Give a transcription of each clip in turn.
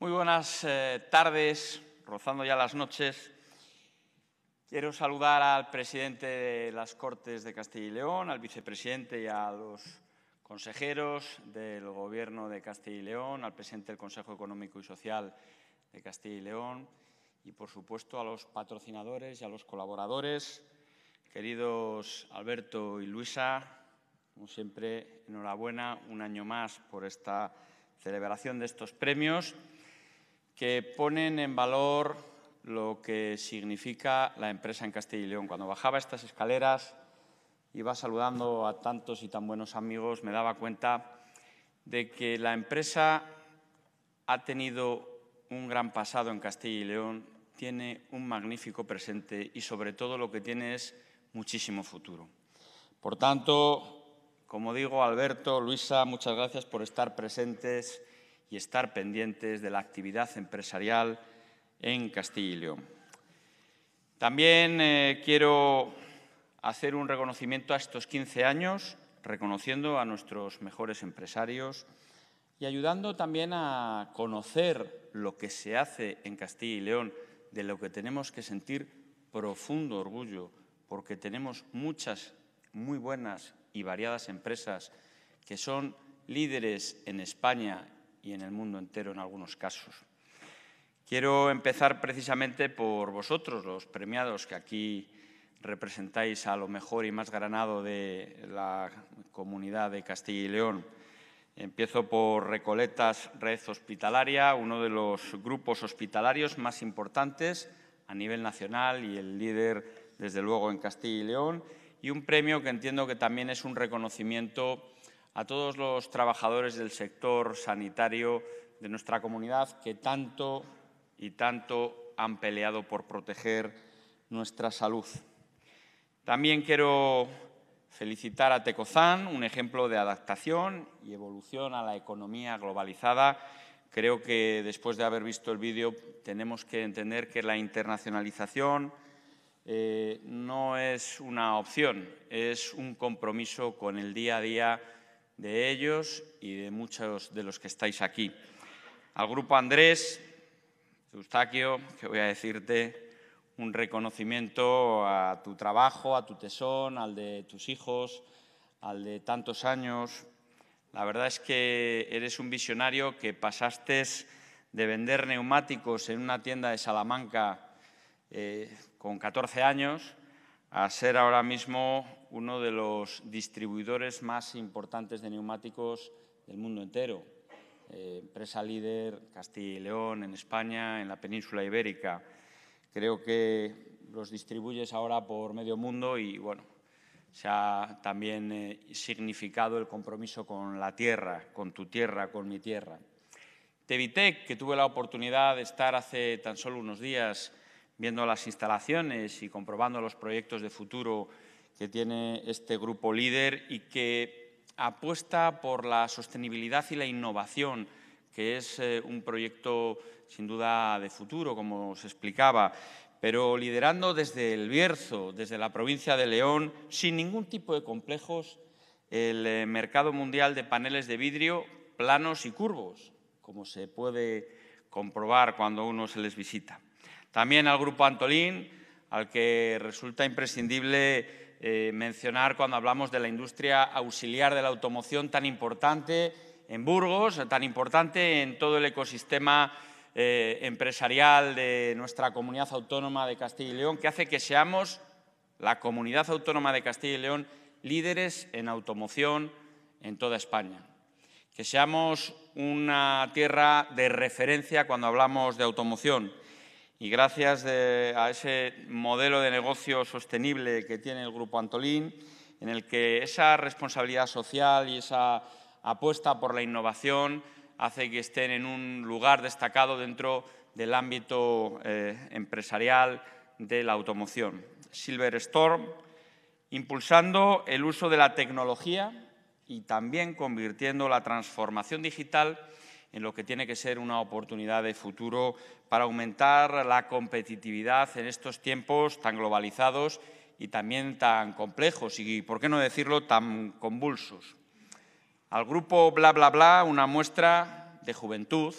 Muy buenas eh, tardes, rozando ya las noches. Quiero saludar al presidente de las Cortes de Castilla y León, al vicepresidente y a los consejeros del Gobierno de Castilla y León, al presidente del Consejo Económico y Social de Castilla y León y, por supuesto, a los patrocinadores y a los colaboradores. Queridos Alberto y Luisa, como siempre, enhorabuena un año más por esta celebración de estos premios que ponen en valor lo que significa la empresa en Castilla y León. Cuando bajaba estas escaleras, y iba saludando a tantos y tan buenos amigos, me daba cuenta de que la empresa ha tenido un gran pasado en Castilla y León, tiene un magnífico presente y sobre todo lo que tiene es muchísimo futuro. Por tanto, como digo, Alberto, Luisa, muchas gracias por estar presentes y estar pendientes de la actividad empresarial en Castilla y León. También eh, quiero hacer un reconocimiento a estos 15 años, reconociendo a nuestros mejores empresarios y ayudando también a conocer lo que se hace en Castilla y León, de lo que tenemos que sentir profundo orgullo, porque tenemos muchas muy buenas y variadas empresas que son líderes en España y en el mundo entero en algunos casos. Quiero empezar precisamente por vosotros, los premiados que aquí representáis a lo mejor y más granado de la comunidad de Castilla y León. Empiezo por Recoletas Red Hospitalaria, uno de los grupos hospitalarios más importantes a nivel nacional y el líder, desde luego, en Castilla y León, y un premio que entiendo que también es un reconocimiento a todos los trabajadores del sector sanitario de nuestra comunidad que tanto y tanto han peleado por proteger nuestra salud. También quiero felicitar a Tecozán, un ejemplo de adaptación y evolución a la economía globalizada. Creo que después de haber visto el vídeo tenemos que entender que la internacionalización eh, no es una opción, es un compromiso con el día a día de ellos y de muchos de los que estáis aquí. Al grupo Andrés, Eustaquio, que voy a decirte un reconocimiento a tu trabajo, a tu tesón, al de tus hijos, al de tantos años. La verdad es que eres un visionario que pasaste de vender neumáticos en una tienda de Salamanca eh, con 14 años a ser ahora mismo uno de los distribuidores más importantes de neumáticos del mundo entero. Eh, empresa líder Castilla y León, en España, en la península ibérica. Creo que los distribuyes ahora por medio mundo y, bueno, se ha también eh, significado el compromiso con la tierra, con tu tierra, con mi tierra. Tevitec, que tuve la oportunidad de estar hace tan solo unos días viendo las instalaciones y comprobando los proyectos de futuro que tiene este grupo líder y que apuesta por la sostenibilidad y la innovación, que es eh, un proyecto sin duda de futuro, como os explicaba, pero liderando desde el Bierzo, desde la provincia de León, sin ningún tipo de complejos, el eh, mercado mundial de paneles de vidrio planos y curvos, como se puede comprobar cuando uno se les visita. También al Grupo Antolín, al que resulta imprescindible eh, mencionar cuando hablamos de la industria auxiliar de la automoción tan importante en Burgos, tan importante en todo el ecosistema eh, empresarial de nuestra comunidad autónoma de Castilla y León, que hace que seamos la comunidad autónoma de Castilla y León líderes en automoción en toda España. Que seamos una tierra de referencia cuando hablamos de automoción y gracias eh, a ese modelo de negocio sostenible que tiene el Grupo Antolín, en el que esa responsabilidad social y esa apuesta por la innovación hace que estén en un lugar destacado dentro del ámbito eh, empresarial de la automoción. Silver Storm, impulsando el uso de la tecnología y también convirtiendo la transformación digital en lo que tiene que ser una oportunidad de futuro para aumentar la competitividad en estos tiempos tan globalizados y también tan complejos y, por qué no decirlo, tan convulsos. Al grupo Bla Bla Bla, una muestra de juventud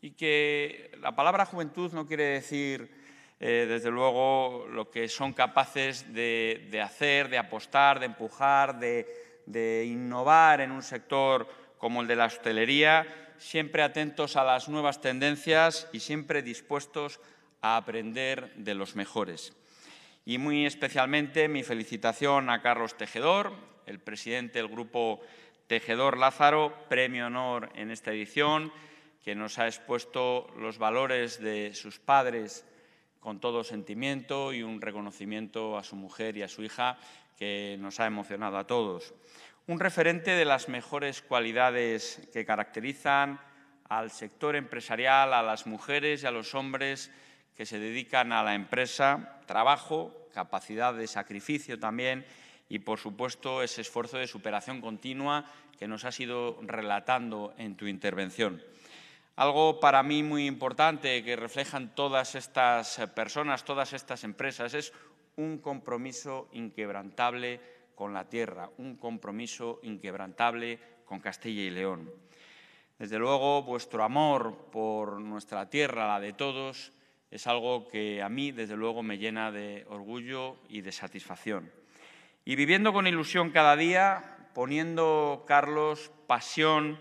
y que la palabra juventud no quiere decir, eh, desde luego, lo que son capaces de, hacer, de apostar, de empujar, de innovar en un sector como el de la hostelería, siempre atentos a las nuevas tendencias y siempre dispuestos a aprender de los mejores. Y muy especialmente mi felicitación a Carlos Tejedor, el presidente del grupo Tejedor Lázaro, premio honor en esta edición, que nos ha expuesto los valores de sus padres con todo sentimiento y un reconocimiento a su mujer y a su hija que nos ha emocionado a todos un referente de las mejores cualidades que caracterizan al sector empresarial, a las mujeres y a los hombres que se dedican a la empresa, trabajo, capacidad de sacrificio también y, por supuesto, ese esfuerzo de superación continua que nos has ido relatando en tu intervención. Algo para mí muy importante que reflejan todas estas personas, todas estas empresas, es un compromiso inquebrantable con la tierra, un compromiso inquebrantable con Castilla y León. Desde luego, vuestro amor por nuestra tierra, la de todos, es algo que a mí, desde luego, me llena de orgullo y de satisfacción. Y viviendo con ilusión cada día, poniendo, Carlos, pasión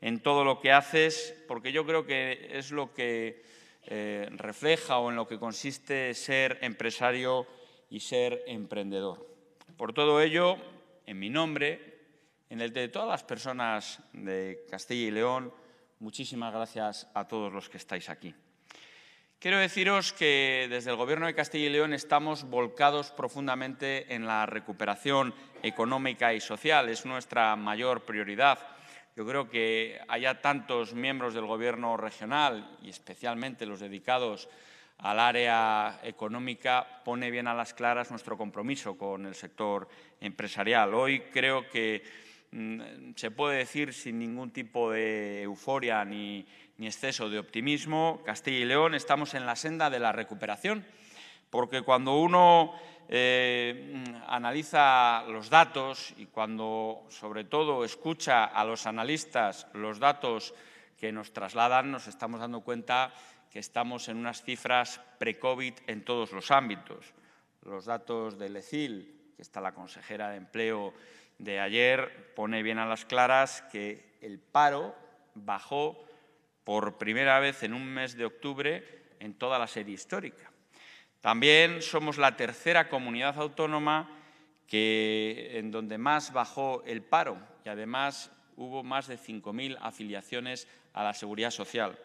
en todo lo que haces, porque yo creo que es lo que eh, refleja o en lo que consiste ser empresario y ser emprendedor. Por todo ello, en mi nombre, en el de todas las personas de Castilla y León, muchísimas gracias a todos los que estáis aquí. Quiero deciros que desde el Gobierno de Castilla y León estamos volcados profundamente en la recuperación económica y social. Es nuestra mayor prioridad. Yo creo que haya tantos miembros del Gobierno regional y especialmente los dedicados a al área económica pone bien a las claras nuestro compromiso con el sector empresarial. Hoy creo que mm, se puede decir sin ningún tipo de euforia ni, exceso de optimismo, Castilla y León estamos en la senda de la recuperación, porque cuando uno eh, mm, analiza los datos y cuando sobre todo escucha a los analistas los datos que nos trasladan, nos estamos dando cuenta estamos en unas cifras pre-COVID en todos los ámbitos. Los datos del Lecil, que está la consejera de empleo de ayer, pone bien a las claras que el paro bajó por primera vez en un mes de octubre en toda la serie histórica. También somos la tercera comunidad autónoma que, en donde más bajó el paro y además hubo más de 5.000 afiliaciones a la seguridad social.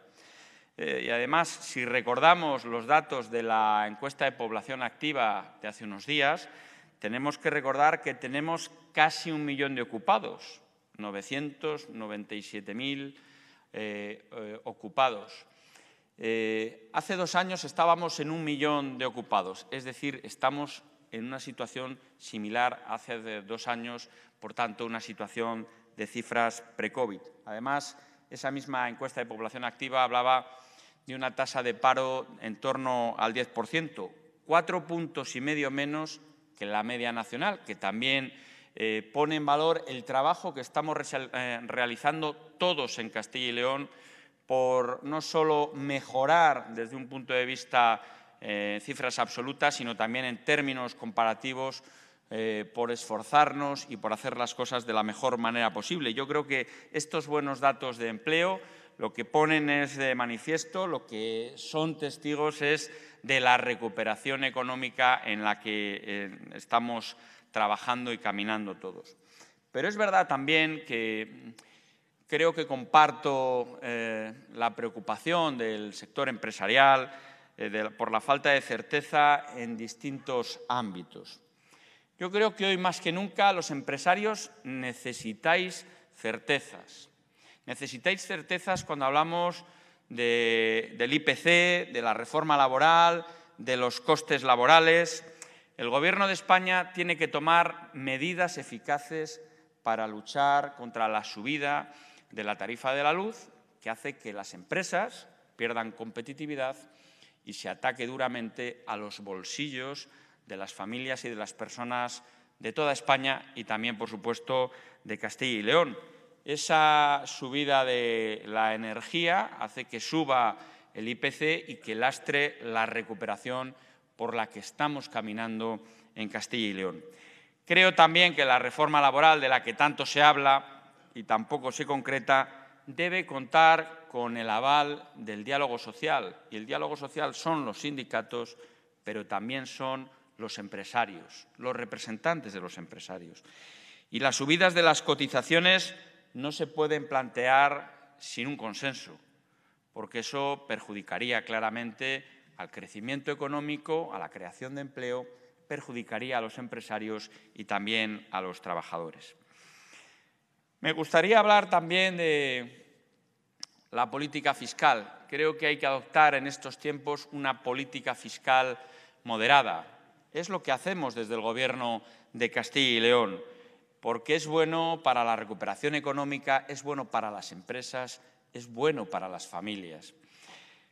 Eh, y además, si recordamos los datos de la encuesta de población activa de hace unos días, tenemos que recordar que tenemos casi un millón de ocupados, 997.000 eh, eh, ocupados. hace dos años estábamos en un millón de ocupados, es decir, estamos en una situación similar a hace dos años, por tanto, una situación de cifras pre-COVID. Además, esa misma encuesta de población activa hablaba de una tasa de paro en torno al 10%, cuatro puntos y medio menos que la media nacional, que también eh, pone en valor el trabajo que estamos eh, realizando todos en Castilla y León por no solo mejorar desde un punto de vista eh, cifras absolutas, sino también en términos comparativos eh, por esforzarnos y por hacer las cosas de la mejor manera posible. Yo creo que estos buenos datos de empleo lo que ponen es de manifiesto, lo que son testigos es de la recuperación económica en la que eh, estamos trabajando y caminando todos. Pero es verdad también que creo que comparto eh, la preocupación del sector empresarial por la falta de certeza en distintos ámbitos. Yo creo que hoy más que nunca los empresarios necesitáis certezas. Necesitáis certezas cuando hablamos del IPC, de la reforma laboral, de los costes laborales. El Gobierno de España tiene que tomar medidas eficaces para luchar contra la subida de la tarifa de la luz, que hace que las empresas pierdan competitividad y se ataque duramente a los bolsillos de las familias y de las personas de toda España y también, por supuesto, de Castilla y León. Esa subida de la energía hace que suba el IPC y que lastre la recuperación por la que estamos caminando en Castilla y León. Creo también que la reforma laboral de la que tanto se habla y tampoco se concreta debe contar con el aval del diálogo social. Y el diálogo social son los sindicatos, pero también son los empresarios, los representantes de los empresarios. Y las subidas de las cotizaciones no se pueden plantear sin un consenso, porque eso perjudicaría claramente al crecimiento económico, a la creación de empleo, perjudicaría a los empresarios y también a los trabajadores. Me gustaría hablar también de la política fiscal. Creo que hay que adoptar en estos tiempos una política fiscal moderada, es lo que hacemos desde el Gobierno de Castilla y León, porque es bueno para la recuperación económica, es bueno para las empresas, es bueno para las familias.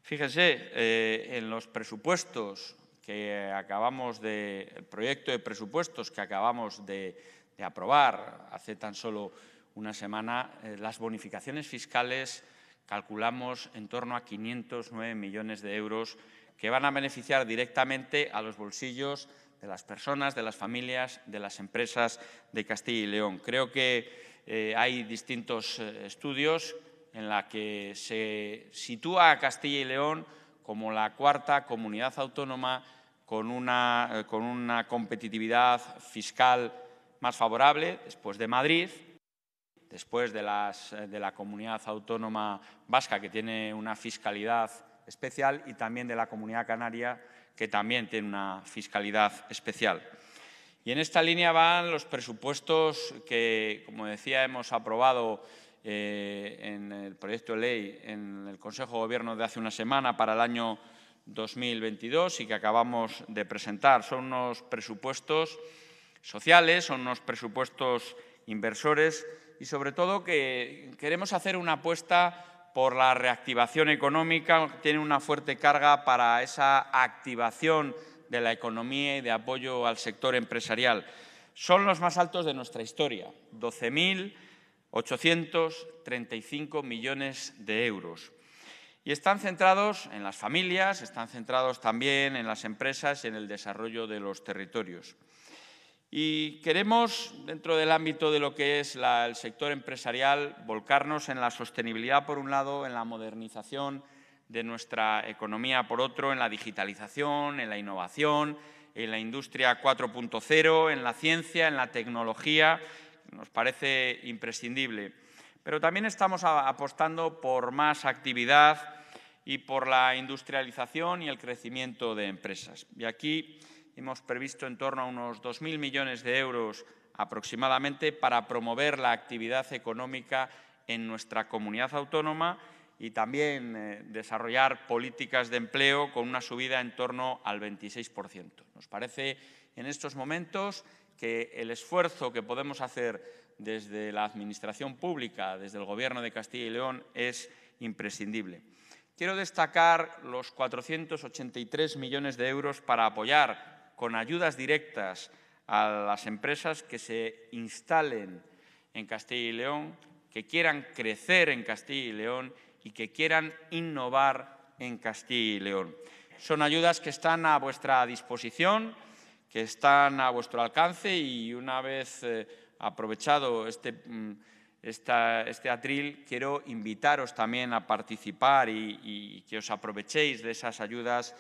Fíjense, eh, en los presupuestos que acabamos de, el proyecto de presupuestos que acabamos de, aprobar hace tan solo una semana, eh, las bonificaciones fiscales calculamos en torno a 509 millones de euros que van a beneficiar directamente a los bolsillos de las personas, de las familias, de las empresas de Castilla y León. Creo que eh, hay distintos eh, estudios en los que se sitúa a Castilla y León como la cuarta comunidad autónoma con una, eh, con una competitividad fiscal más favorable, después de Madrid, después de, las, de la comunidad autónoma vasca, que tiene una fiscalidad especial y también de la Comunidad Canaria, que también tiene una fiscalidad especial. Y en esta línea van los presupuestos que, como decía, hemos aprobado eh, en el proyecto de ley en el Consejo de Gobierno de hace una semana para el año 2022 y que acabamos de presentar. Son unos presupuestos sociales, son unos presupuestos inversores y, sobre todo, que queremos hacer una apuesta por la reactivación económica, tiene una fuerte carga para esa activación de la economía y de apoyo al sector empresarial. Son los más altos de nuestra historia, 12.835 millones de euros. Y están centrados en las familias, están centrados también en las empresas y en el desarrollo de los territorios. Y queremos, dentro del ámbito de lo que es el sector empresarial, volcarnos en la sostenibilidad, por un lado, en la modernización de nuestra economía, por otro, en la digitalización, en la innovación, en la industria 4.0, en la ciencia, en la tecnología. Nos parece imprescindible. Pero también estamos apostando por más actividad y por la industrialización y el crecimiento de empresas. Y aquí hemos previsto en torno a unos 2.000 millones de euros aproximadamente para promover la actividad económica en nuestra comunidad autónoma y también eh, desarrollar políticas de empleo con una subida en torno al 26%. Nos parece en estos momentos que el esfuerzo que podemos hacer desde la Administración Pública, desde el Gobierno de Castilla y León, es imprescindible. Quiero destacar los 483 millones de euros para apoyar con ayudas directas a las empresas que se instalen en Castilla y León, que quieran crecer en Castilla y León y que quieran innovar en Castilla y León. Son ayudas que están a vuestra disposición, que están a vuestro alcance y una vez eh, aprovechado este, mm, este, atril, quiero invitaros también a participar y que os aprovechéis de esas ayudas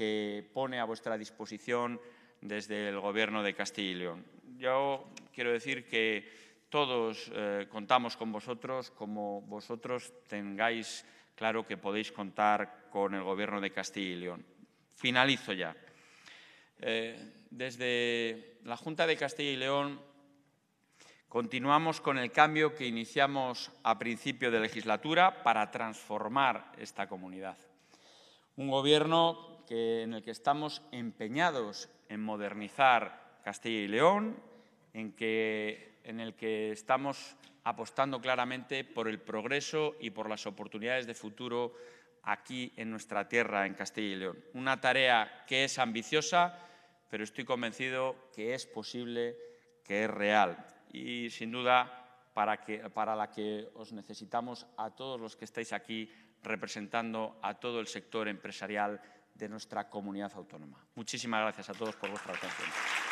que pone a vuestra disposición desde el Gobierno de Castilla y León. Yo quiero decir que todos eh, contamos con vosotros, como vosotros tengáis claro que podéis contar con el Gobierno de Castilla y León. Finalizo ya. Eh, desde la Junta de Castilla y León continuamos con el cambio que iniciamos a principio de legislatura para transformar esta comunidad. Un Gobierno en el que estamos empeñados en modernizar Castilla y León, en, que, en el que estamos apostando claramente por el progreso y por las oportunidades de futuro aquí en nuestra tierra, en Castilla y León. Una tarea que es ambiciosa, pero estoy convencido que es posible, que es real. Y sin duda, para, que, para la que os necesitamos a todos los que estáis aquí representando a todo el sector empresarial de nuestra comunidad autónoma. Muchísimas gracias a todos por vuestra atención.